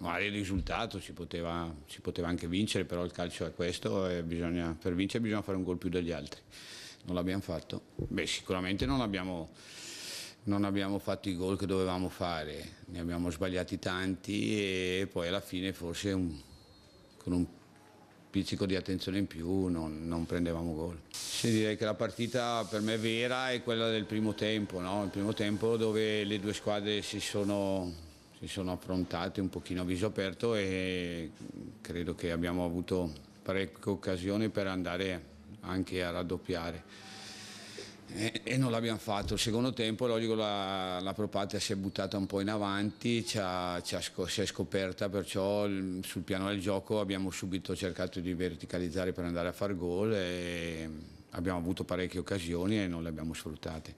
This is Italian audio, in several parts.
Ma il risultato si poteva, si poteva, anche vincere, però il calcio è questo e bisogna, per vincere bisogna fare un gol più degli altri. Non l'abbiamo fatto? Beh, sicuramente non abbiamo, non abbiamo fatto i gol che dovevamo fare, ne abbiamo sbagliati tanti e poi alla fine forse un, con un pizzico di attenzione in più non, non prendevamo gol. Sì, direi che la partita per me vera è quella del primo tempo, no? il primo tempo dove le due squadre si sono si sono affrontate un pochino a viso aperto e credo che abbiamo avuto parecchie occasioni per andare anche a raddoppiare e, e non l'abbiamo fatto. Il secondo tempo logico, la, la Propatia si è buttata un po' in avanti, ci ha, ci ha, si è scoperta, perciò sul piano del gioco abbiamo subito cercato di verticalizzare per andare a far gol e abbiamo avuto parecchie occasioni e non le abbiamo sfruttate.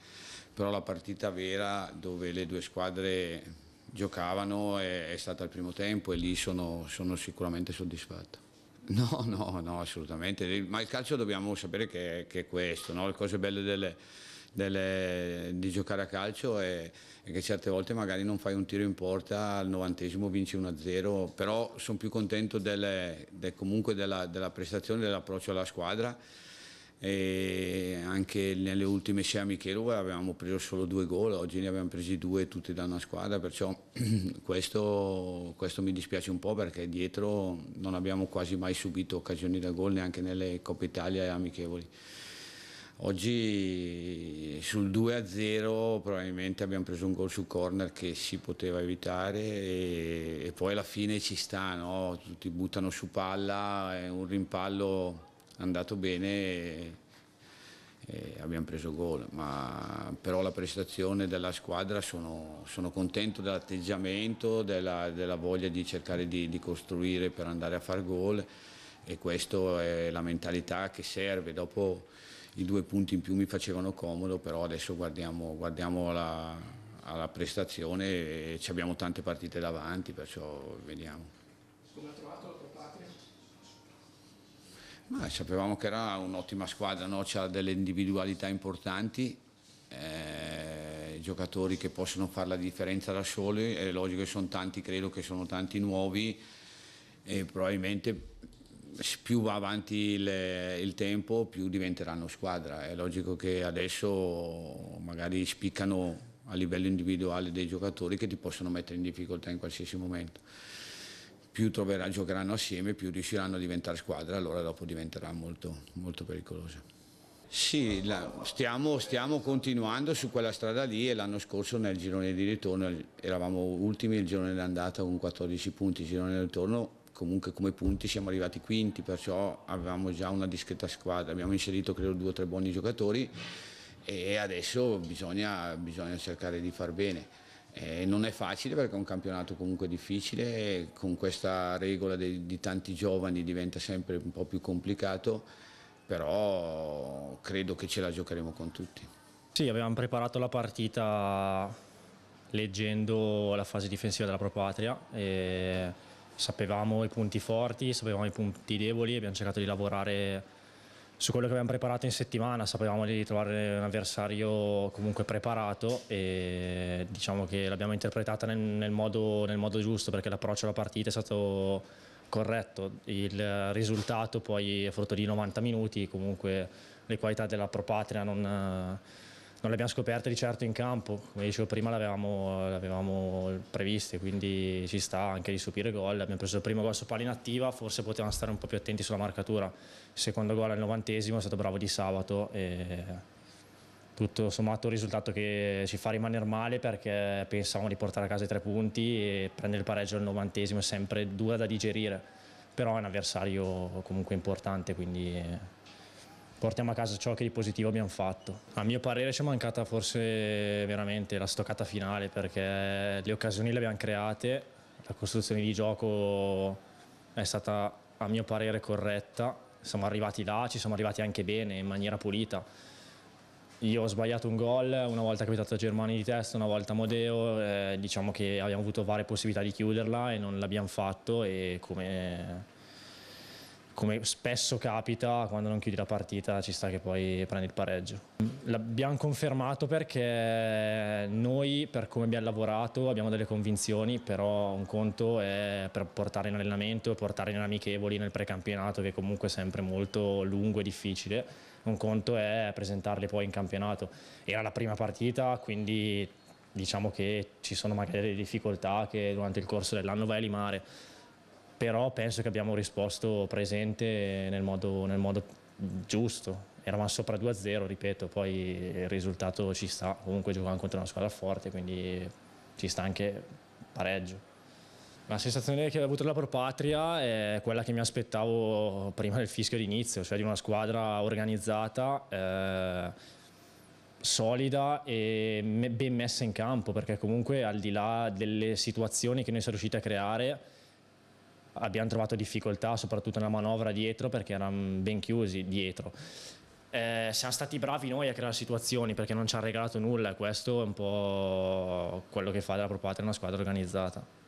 Però la partita vera dove le due squadre giocavano è, è stato il primo tempo e lì sono, sono sicuramente soddisfatto. No, no, no, assolutamente, ma il calcio dobbiamo sapere che, che è questo, no? le cose belle delle, delle, di giocare a calcio è, è, che certe volte magari non fai un tiro in porta, al novantesimo vinci 1-0, però sono più contento delle, de, comunque della, della prestazione, dell'approccio alla squadra e anche nelle ultime sei amiche avevamo preso solo due gol, oggi ne abbiamo presi due tutti da una squadra, perciò questo, questo mi dispiace un po' perché dietro non abbiamo quasi mai subito occasioni da gol neanche nelle Coppe Italia e eh, amichevoli. Oggi sul 2-0 probabilmente abbiamo preso un gol su corner che si poteva evitare e, e poi alla fine ci sta, no? tutti buttano su palla, è un rimpallo andato bene e, abbiamo preso gol, ma però la prestazione della squadra sono, sono contento dell'atteggiamento, della, della, voglia di cercare di, di costruire per andare a far gol e questa è la mentalità che serve. Dopo i due punti in più mi facevano comodo, però adesso guardiamo, guardiamo alla, alla prestazione e ci abbiamo tante partite davanti, perciò vediamo. Ma sapevamo che era un'ottima squadra, no? ha delle individualità importanti, eh, giocatori che possono fare la differenza da soli, è logico che sono tanti, credo che sono tanti nuovi e probabilmente più va avanti il, il, tempo più diventeranno squadra, è logico che adesso magari spiccano a livello individuale dei giocatori che ti possono mettere in difficoltà in qualsiasi momento più troverà, giocheranno assieme, più riusciranno a diventare squadra, allora dopo diventerà molto, molto pericoloso. Sì, la, stiamo, stiamo, continuando su quella strada lì e l'anno scorso nel girone di ritorno eravamo ultimi, il girone d'andata con 14 punti, il girone di ritorno comunque come punti siamo arrivati quinti, perciò avevamo già una discreta squadra, abbiamo inserito credo due o tre buoni giocatori e adesso bisogna, bisogna cercare di far bene. Eh, non è facile perché è un campionato comunque difficile, con questa regola di, di tanti giovani diventa sempre un po' più complicato, però credo che ce la giocheremo con tutti. Sì, avevamo preparato la partita leggendo la fase difensiva della Pro Patria sapevamo i punti forti, sapevamo i punti deboli abbiamo cercato di lavorare su quello che abbiamo preparato in settimana, sapevamo di trovare un avversario comunque preparato e diciamo che l'abbiamo interpretata nel, nel, modo, nel modo giusto perché l'approccio alla partita è stato corretto, il risultato poi è frutto di 90 minuti, comunque le qualità della Pro Patria non non le abbiamo scoperte di certo in campo, come dicevo prima l'avevamo, l'avevamo previste, quindi ci sta anche di subire gol, abbiamo preso il primo gol su palla inattiva, forse potevamo stare un po' più attenti sulla marcatura, il secondo gol al novantesimo è stato bravo di sabato e tutto sommato un risultato che ci fa rimanere male perché pensavamo di portare a casa i tre punti e prendere il pareggio al novantesimo è sempre dura da digerire, però è un avversario comunque importante, quindi portiamo a casa ciò che di positivo abbiamo fatto. A mio parere ci è mancata forse veramente la stoccata finale perché le occasioni le abbiamo create, la costruzione di gioco è stata a mio parere corretta, siamo arrivati là, ci siamo arrivati anche bene, in maniera pulita. Io ho sbagliato un gol, una volta è capitato a Germani di testa, una volta a Modeo, eh, diciamo che abbiamo avuto varie possibilità di chiuderla e non l'abbiamo fatto e come come spesso capita quando non chiudi la partita ci sta che poi prendi il pareggio. L'abbiamo confermato perché noi per come abbiamo lavorato abbiamo delle convinzioni, però un conto è per portare in allenamento, portare in amichevoli nel precampionato che comunque è sempre molto lungo e difficile, un conto è presentarli poi in campionato. Era la prima partita quindi diciamo che ci sono magari delle difficoltà che durante il corso dell'anno vai a limare però penso che abbiamo risposto presente nel modo, nel modo giusto. Eravamo sopra 2-0, ripeto, poi il risultato ci sta, comunque giocavamo contro una squadra forte, quindi ci sta anche pareggio. La sensazione che ho avuto dalla Propatria è quella che mi aspettavo prima del fischio d'inizio, cioè di una squadra organizzata, eh, solida e ben messa in campo, perché comunque al di là delle situazioni che noi siamo riusciti a creare, abbiamo trovato difficoltà soprattutto nella manovra dietro perché erano ben chiusi dietro. Eh, siamo stati bravi noi a creare situazioni perché non ci ha regalato nulla e questo è un po' quello che fa della Pro Patria una squadra organizzata.